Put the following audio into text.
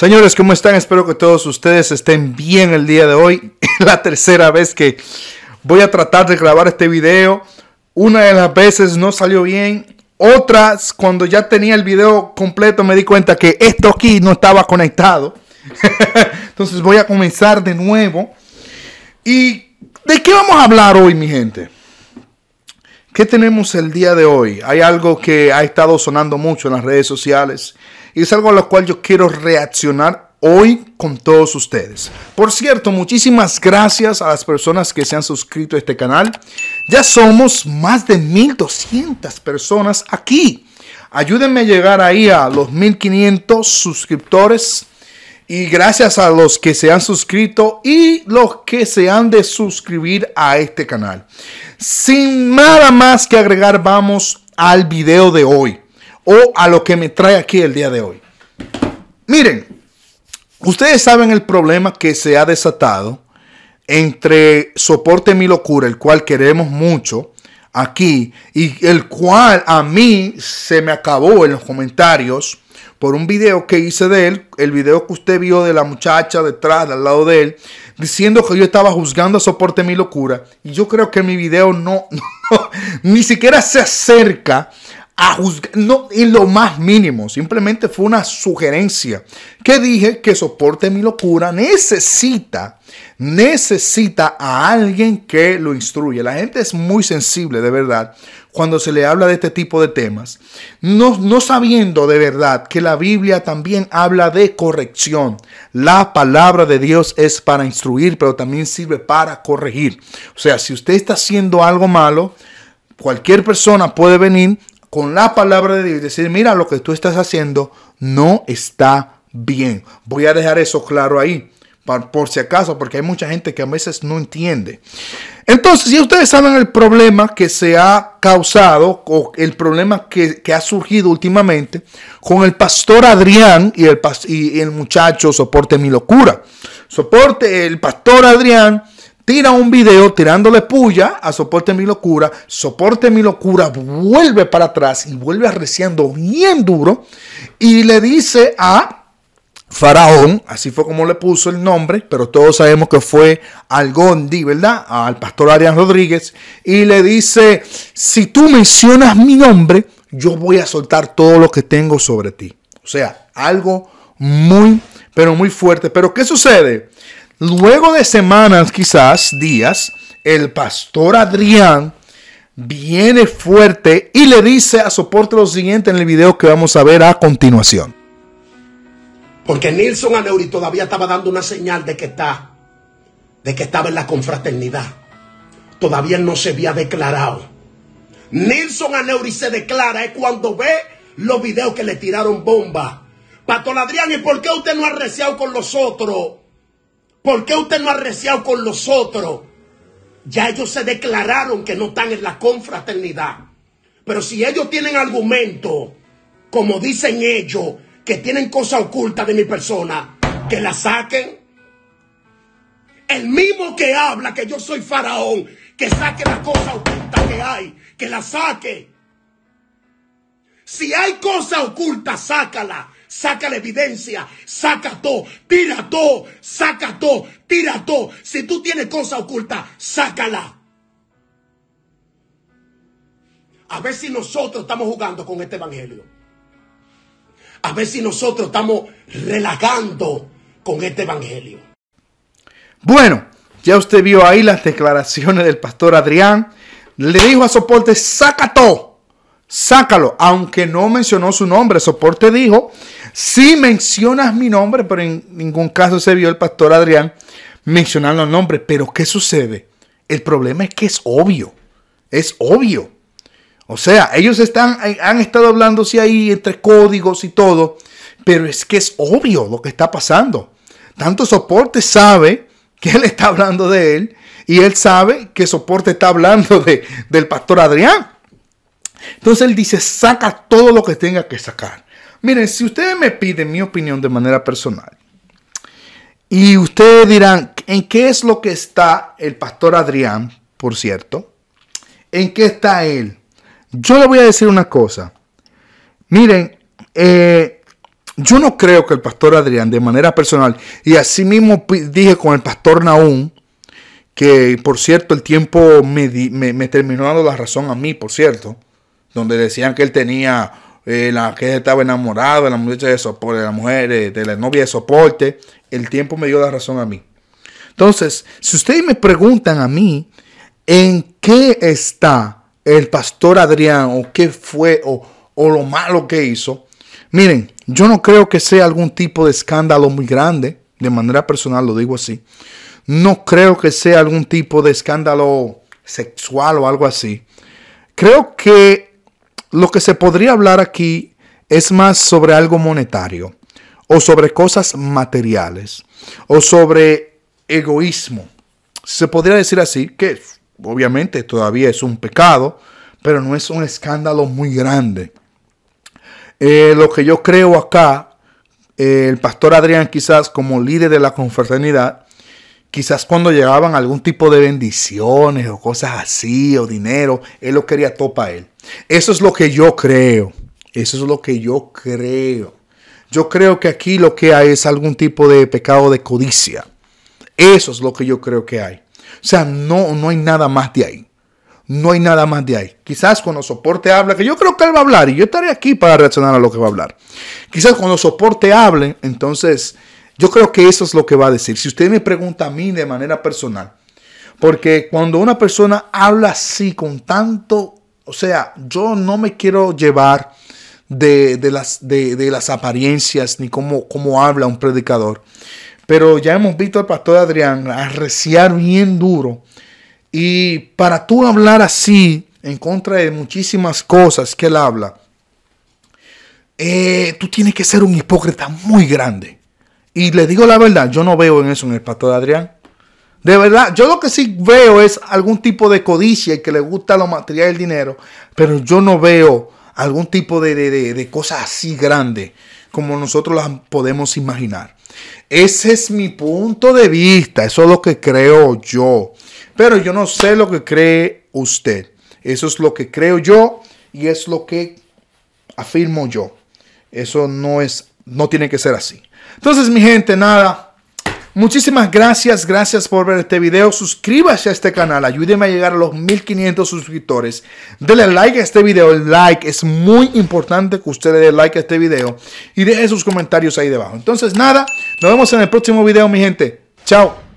Señores, ¿cómo están? Espero que todos ustedes estén bien el día de hoy. Es la tercera vez que voy a tratar de grabar este video. Una de las veces no salió bien. Otras, cuando ya tenía el video completo, me di cuenta que esto aquí no estaba conectado. Entonces voy a comenzar de nuevo. ¿Y de qué vamos a hablar hoy, mi gente? ¿Qué tenemos el día de hoy? Hay algo que ha estado sonando mucho en las redes sociales y es algo a lo cual yo quiero reaccionar hoy con todos ustedes. Por cierto, muchísimas gracias a las personas que se han suscrito a este canal. Ya somos más de 1200 personas aquí. Ayúdenme a llegar ahí a los 1500 suscriptores. Y gracias a los que se han suscrito y los que se han de suscribir a este canal. Sin nada más que agregar, vamos al video de hoy o a lo que me trae aquí el día de hoy. Miren, ustedes saben el problema que se ha desatado entre Soporte Mi Locura, el cual queremos mucho aquí y el cual a mí se me acabó en los comentarios por un video que hice de él, el video que usted vio de la muchacha detrás, al lado de él, diciendo que yo estaba juzgando a soporte mi locura. Y yo creo que mi video no, ni siquiera se acerca a no, y lo más mínimo, simplemente fue una sugerencia que dije que soporte mi locura necesita, necesita a alguien que lo instruya. La gente es muy sensible, de verdad, cuando se le habla de este tipo de temas, no, no sabiendo de verdad que la Biblia también habla de corrección. La palabra de Dios es para instruir, pero también sirve para corregir. O sea, si usted está haciendo algo malo, cualquier persona puede venir con la palabra de Dios decir, mira, lo que tú estás haciendo no está bien. Voy a dejar eso claro ahí, por, por si acaso, porque hay mucha gente que a veces no entiende. Entonces, si ustedes saben el problema que se ha causado o el problema que, ha surgido últimamente con el pastor Adrián y el, y el muchacho Soporte Mi Locura. Soporte, el pastor Adrián tira un video tirándole puya a Soporte Mi Locura, Soporte Mi Locura vuelve para atrás y vuelve arreciando bien duro y le dice a Faraón, así fue como le puso el nombre, pero todos sabemos que fue al Gondi, ¿verdad? Al pastor Arias Rodríguez, y le dice, si tú mencionas mi nombre, yo voy a soltar todo lo que tengo sobre ti. O sea, algo muy, pero muy fuerte. Pero ¿qué sucede? Luego de semanas, quizás días, el pastor Adrián viene fuerte y le dice a soporte lo siguiente en el video que vamos a ver a continuación. Porque Nilson Aneuri todavía estaba dando una señal de que está, de que estaba en la confraternidad. Todavía no se había declarado. Nilson Aneuri se declara es cuando ve los videos que le tiraron bomba. Pastor Adrián, ¿y por qué usted no ha reciado con los otros? ¿Por qué usted no ha reciado con los otros? Ya ellos se declararon que no están en la confraternidad. Pero si ellos tienen argumento, como dicen ellos, que tienen cosas ocultas de mi persona, que la saquen. El mismo que habla que yo soy faraón, que saque las cosas ocultas que hay, que la saque. Si hay cosas ocultas, sácala saca la evidencia, saca todo, tira todo, saca todo, tira todo. Si tú tienes cosa oculta, sácala. A ver si nosotros estamos jugando con este evangelio. A ver si nosotros estamos relajando con este evangelio. Bueno, ya usted vio ahí las declaraciones del pastor Adrián. Le dijo a Soporte, saca todo sácalo. Aunque no mencionó su nombre, soporte dijo, si mencionas mi nombre, pero en ningún caso se vio el pastor Adrián mencionando el nombre. Pero ¿qué sucede? El problema es que es obvio, es obvio. O sea, ellos están, eh, han estado hablando hablándose ahí entre códigos y todo, pero es que es obvio lo que está pasando. Tanto soporte sabe que él está hablando de él y él sabe que soporte está hablando de, del pastor Adrián. Entonces él dice, saca todo lo que tenga que sacar. Miren, si ustedes me piden mi opinión de manera personal, y ustedes dirán, ¿en qué es lo que está el pastor Adrián, por cierto? ¿En qué está él? Yo le voy a decir una cosa. Miren, eh, yo no creo que el pastor Adrián, de manera personal, y así mismo dije con el pastor Naúm, que por cierto el tiempo me terminó dando la razón a mí, por cierto donde decían que él tenía, eh, la que estaba enamorado de la muchacha de soporte, la mujer, eh, de, la novia de soporte. El tiempo me dio la razón a mí. Entonces, si ustedes me preguntan a mí, ¿en qué está el pastor Adrián o qué fue o, o lo malo que hizo? Miren, yo no creo que sea algún tipo de escándalo muy grande, de manera personal lo digo así. No creo que sea algún tipo de escándalo sexual o algo así. Creo que lo que se podría hablar aquí es más sobre algo monetario o sobre cosas materiales o sobre egoísmo. Se podría decir así, que obviamente todavía es un pecado, pero no es un escándalo muy grande. Eh, lo que yo creo acá, eh, el pastor Adrián quizás como líder de la confraternidad, Quizás cuando llegaban algún tipo de bendiciones o cosas así, o dinero, él lo quería todo él. Eso es lo que yo creo. Eso es lo que yo creo. Yo creo que aquí lo que hay es algún tipo de pecado de codicia. Eso es lo que yo creo que hay. O sea, no, no hay nada más de ahí. No hay nada más de ahí. Quizás cuando soporte habla, que yo creo que él va a hablar y yo estaré aquí para reaccionar a lo que va a hablar. Quizás cuando soporte hable, entonces yo creo que eso es lo que va a decir. Si usted me pregunta a mí de manera personal, porque cuando una persona habla así con tanto, o sea, yo no me quiero llevar de, las, de, las apariencias ni cómo, habla un predicador. Pero ya hemos visto al pastor Adrián arreciar bien duro. Y para tú hablar así, en contra de muchísimas cosas que él habla, eh, tú tienes que ser un hipócrita muy grande. Y le digo la verdad, yo no veo en eso en el pastor Adrián. De verdad, yo lo que sí veo es algún tipo de codicia y que le gusta lo material y el dinero, pero yo no veo algún tipo de, de, cosas así grande como nosotros las podemos imaginar. Ese es mi punto de vista, eso es lo que creo yo. Pero yo no sé lo que cree usted. Eso es lo que creo yo y es lo que afirmo yo. Eso no es no tiene que ser así. Entonces, mi gente, nada. Muchísimas gracias, gracias por ver este video. Suscríbase a este canal, ayúdeme a llegar a los 1500 suscriptores. Denle like a este video, el like es muy importante que ustedes le like a este video y dejen sus comentarios ahí debajo. Entonces, nada, nos vemos en el próximo video, mi gente. Chao.